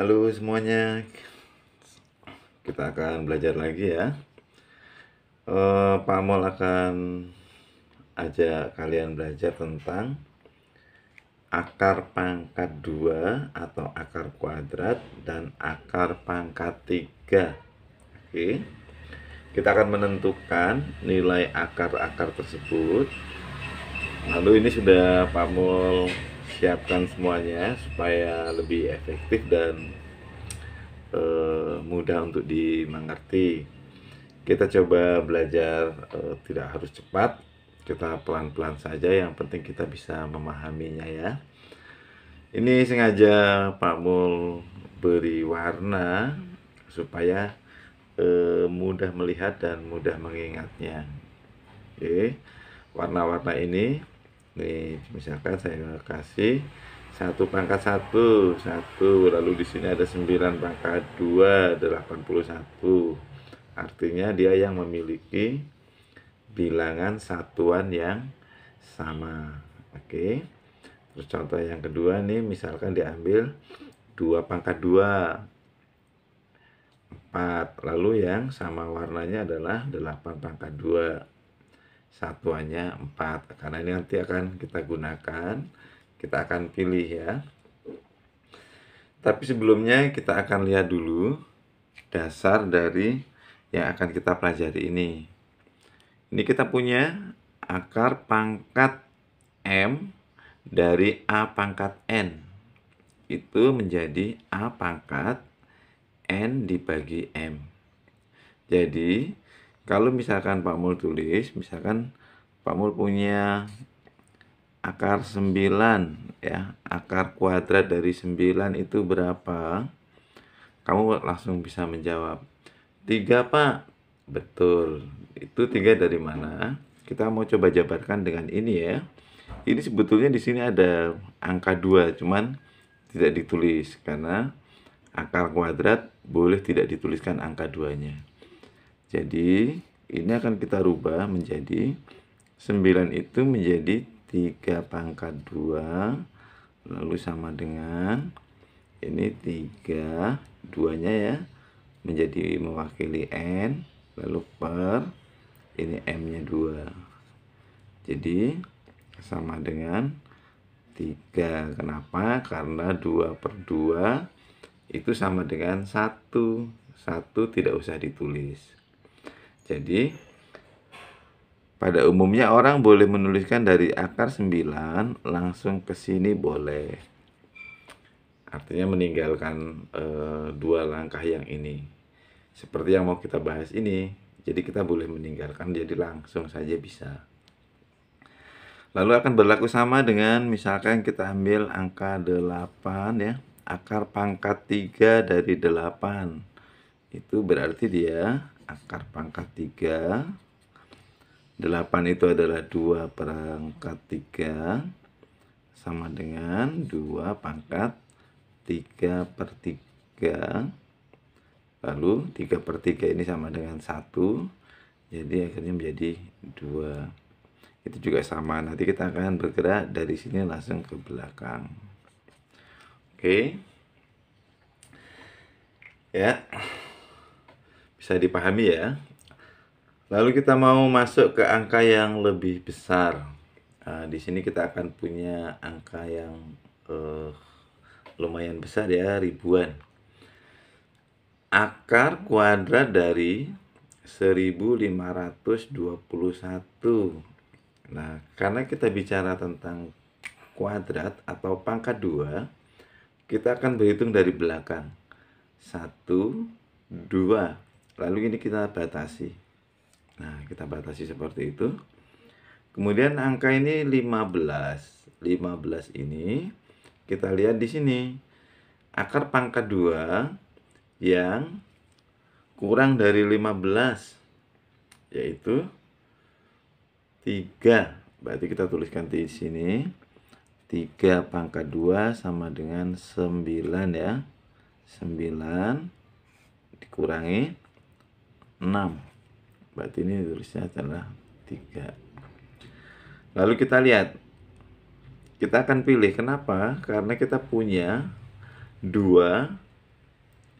Halo semuanya, kita akan belajar lagi ya. E, Pak Mol akan ajak kalian belajar tentang akar pangkat 2 atau akar kuadrat dan akar pangkat 3. Oke. Kita akan menentukan nilai akar-akar tersebut. Lalu ini sudah Pak Mol siapkan semuanya supaya lebih efektif dan e, mudah untuk dimengerti. Kita coba belajar e, tidak harus cepat, kita pelan-pelan saja. Yang penting kita bisa memahaminya ya. Ini sengaja Pak Mul beri warna supaya e, mudah melihat dan mudah mengingatnya. Oke, warna-warna ini nih misalkan saya kasih satu pangkat satu satu lalu di sini ada sembilan pangkat dua delapan puluh satu artinya dia yang memiliki bilangan satuan yang sama oke terus contoh yang kedua nih misalkan diambil dua pangkat dua empat lalu yang sama warnanya adalah delapan pangkat dua satuannya 4 karena ini nanti akan kita gunakan kita akan pilih ya tapi sebelumnya kita akan lihat dulu dasar dari yang akan kita pelajari ini ini kita punya akar pangkat M dari A pangkat N itu menjadi A pangkat N dibagi M jadi kalau misalkan Pak Mul tulis misalkan Pak Mul punya akar 9 ya akar kuadrat dari 9 itu berapa kamu langsung bisa menjawab tiga pak betul itu tiga dari mana kita mau coba jabarkan dengan ini ya ini sebetulnya di sini ada angka dua cuman tidak ditulis karena akar kuadrat boleh tidak dituliskan angka duanya jadi ini akan kita rubah menjadi 9 itu menjadi 3 pangkat 2 lalu sama dengan ini 3 duanya ya menjadi mewakili N lalu per ini M nya 2 jadi sama dengan 3 kenapa karena 2 per 2 itu sama dengan 1 1 tidak usah ditulis jadi pada umumnya orang boleh menuliskan dari akar 9 langsung ke sini boleh. Artinya meninggalkan e, dua langkah yang ini. Seperti yang mau kita bahas ini. Jadi kita boleh meninggalkan jadi langsung saja bisa. Lalu akan berlaku sama dengan misalkan kita ambil angka 8 ya. Akar pangkat 3 dari 8. Itu berarti dia akar pangkat 3 8 itu adalah 2 pangkat 3 sama dengan 2 pangkat 3 per 3 lalu 3 per 3 ini sama dengan 1 jadi akhirnya menjadi 2 itu juga sama nanti kita akan bergerak dari sini langsung ke belakang oke okay. ya yeah bisa dipahami ya. Lalu kita mau masuk ke angka yang lebih besar. Nah, di sini kita akan punya angka yang uh, lumayan besar ya, ribuan. Akar kuadrat dari 1521. Nah, karena kita bicara tentang kuadrat atau pangkat 2, kita akan berhitung dari belakang. 1 2 Lalu ini kita batasi. Nah, kita batasi seperti itu. Kemudian angka ini 15. 15 ini kita lihat di sini. Akar pangkat 2 yang kurang dari 15 yaitu 3. Berarti kita tuliskan di sini 3 pangkat 2 sama dengan 9 ya. 9 dikurangi 6 berarti ini tulisnya adalah 3 lalu kita lihat kita akan pilih kenapa karena kita punya dua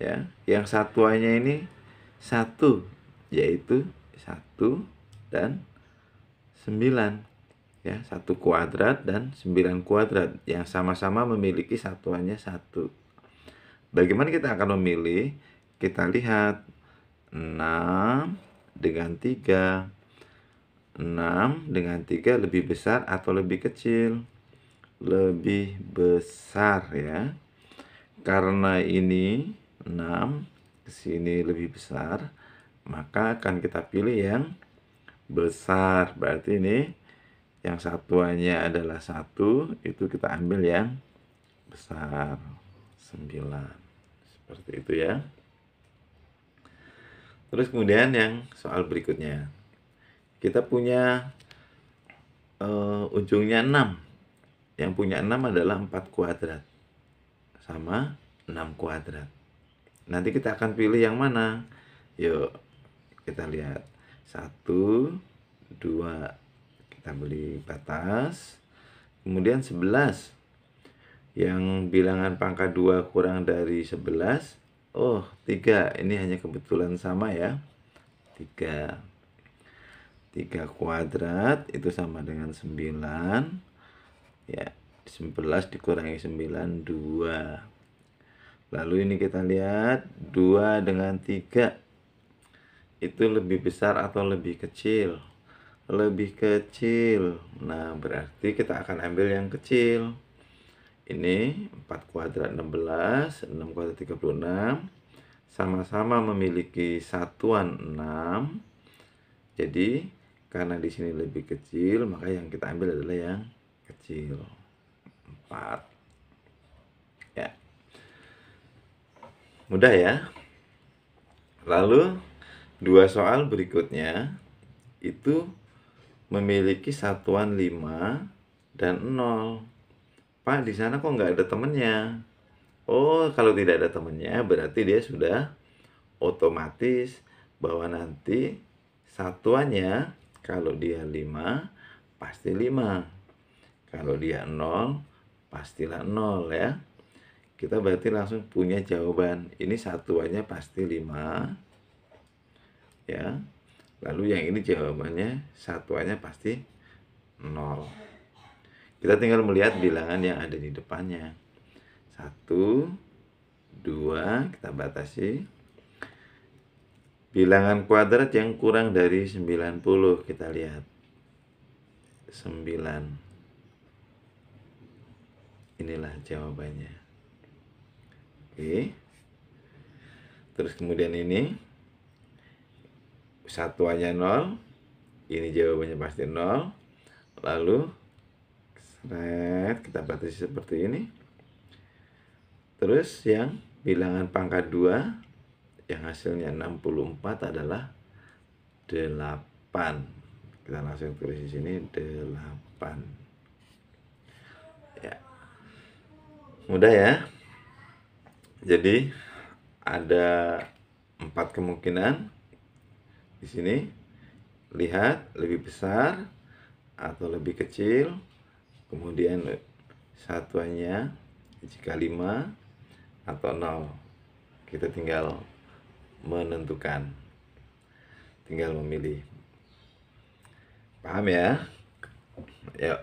ya yang satuannya ini satu yaitu satu dan 9 ya satu kuadrat dan 9 kuadrat yang sama-sama memiliki satuannya satu bagaimana kita akan memilih kita lihat 6 dengan 3. 6 dengan 3 lebih besar atau lebih kecil? Lebih besar ya. Karena ini 6 ke sini lebih besar, maka akan kita pilih yang besar. Berarti ini yang satuannya adalah satu itu kita ambil yang besar 9. Seperti itu ya. Terus kemudian yang soal berikutnya. Kita punya uh, ujungnya 6. Yang punya 6 adalah 4 kuadrat. Sama 6 kuadrat. Nanti kita akan pilih yang mana. Yuk, kita lihat. 1, 2, kita beli batas. Kemudian 11. Yang bilangan pangkat 2 kurang dari 11 Oh, tiga. Ini hanya kebetulan sama ya. Tiga. Tiga kuadrat itu sama dengan sembilan. Ya, sebelas dikurangi sembilan, dua. Lalu ini kita lihat dua dengan tiga. Itu lebih besar atau lebih kecil? Lebih kecil. Nah, berarti kita akan ambil yang kecil. Ini 4 kuadrat 16, 6 kuadrat 36. Sama-sama memiliki satuan 6. Jadi karena di sini lebih kecil, maka yang kita ambil adalah yang kecil. 4. Ya. Mudah ya. Lalu dua soal berikutnya itu memiliki satuan 5 dan 0. Pak di sana kok nggak ada temennya oh kalau tidak ada temennya berarti dia sudah otomatis bahwa nanti satuannya kalau dia 5 pasti 5 kalau dia 0 pastilah 0 ya kita berarti langsung punya jawaban ini satuannya pasti 5 ya lalu yang ini jawabannya satuannya pasti 0 kita tinggal melihat bilangan yang ada di depannya. Satu, dua, kita batasi. Bilangan kuadrat yang kurang dari 90 kita lihat. 9. Inilah jawabannya. Oke. Terus kemudian ini satuannya nol Ini jawabannya pasti nol Lalu Red, kita batasi seperti ini. Terus yang bilangan pangkat 2 yang hasilnya 64 adalah 8. Kita langsung tulis di sini 8. Ya. Mudah ya. Jadi ada empat kemungkinan di sini lihat lebih besar atau lebih kecil kemudian satuannya jika 5 atau 0 kita tinggal menentukan tinggal memilih paham ya yuk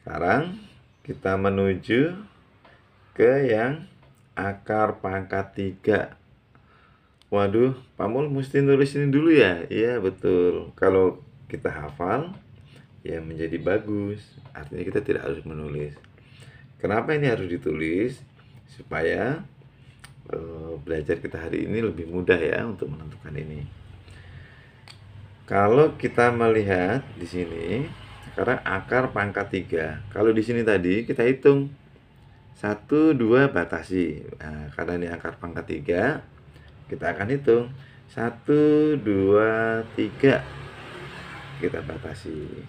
sekarang kita menuju ke yang akar pangkat 3 Waduh, Pamul mesti nulis ini dulu ya? Iya, betul. Kalau kita hafal, ya menjadi bagus. Artinya kita tidak harus menulis. Kenapa ini harus ditulis? Supaya uh, belajar kita hari ini lebih mudah ya untuk menentukan ini. Kalau kita melihat di sini, sekarang akar pangkat 3. Kalau di sini tadi kita hitung 1, 2 batasi. Nah, karena ini akar pangkat 3, kita akan hitung 1, 2, 3. Kita batasi.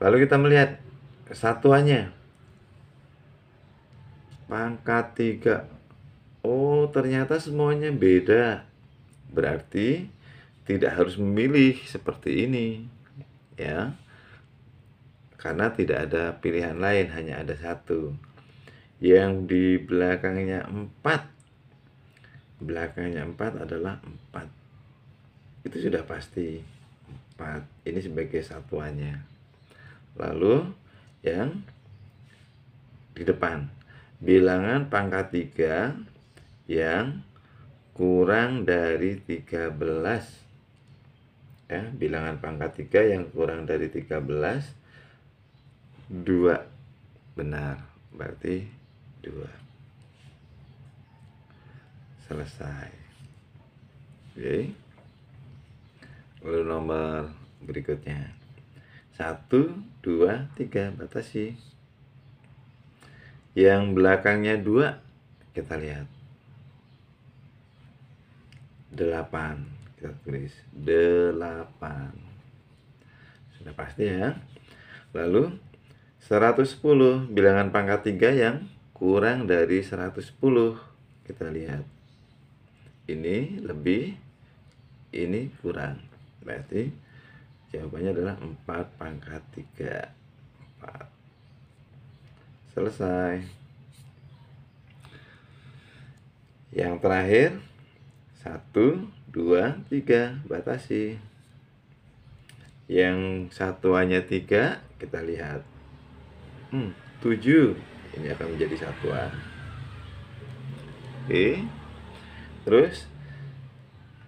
Lalu kita melihat kesatuannya. Pangkat 3. Oh, ternyata semuanya beda. Berarti tidak harus memilih seperti ini. Ya. Karena tidak ada pilihan lain, hanya ada satu. Yang di belakangnya 4. Belakangnya 4 adalah 4. Itu sudah pasti 4. Ini sebagai satuannya. Lalu yang di depan bilangan pangkat 3 yang kurang dari 13 ya bilangan pangkat 3 yang kurang dari 13 2 benar berarti 2 selesai oke lalu nomor berikutnya satu, dua, tiga, batasi. Yang belakangnya dua, kita lihat. Delapan, kita tulis. Delapan. Sudah pasti ya. Lalu, 110, bilangan pangkat tiga yang kurang dari 110. Kita lihat. Ini lebih, ini kurang. Berarti Jawabannya adalah 4 pangkat 3 4 Selesai Yang terakhir 1, 2, 3 Batasi Yang satuannya 3 Kita lihat hmm, 7 Ini akan menjadi satuan Oke Terus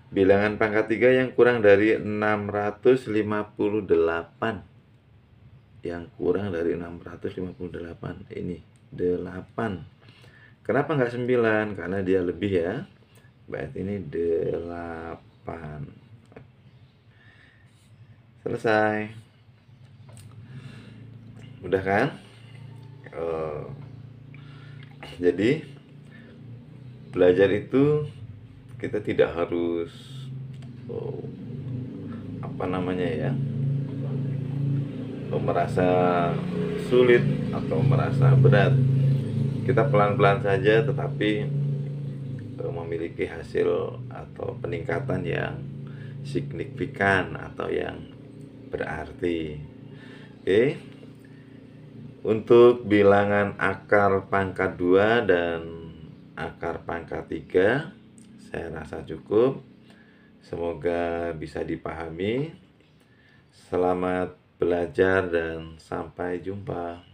bilangan pangkat 3 yang kurang dari 658 yang kurang dari 658 ini 8 kenapa nggak 9 karena dia lebih ya berarti ini 8 selesai udah kan uh, jadi belajar itu kita tidak harus oh, apa namanya ya oh, merasa sulit atau merasa berat kita pelan-pelan saja tetapi oh, memiliki hasil atau peningkatan yang signifikan atau yang berarti oke okay. untuk bilangan akar pangkat 2 dan akar pangkat 3 saya rasa cukup. Semoga bisa dipahami. Selamat belajar dan sampai jumpa.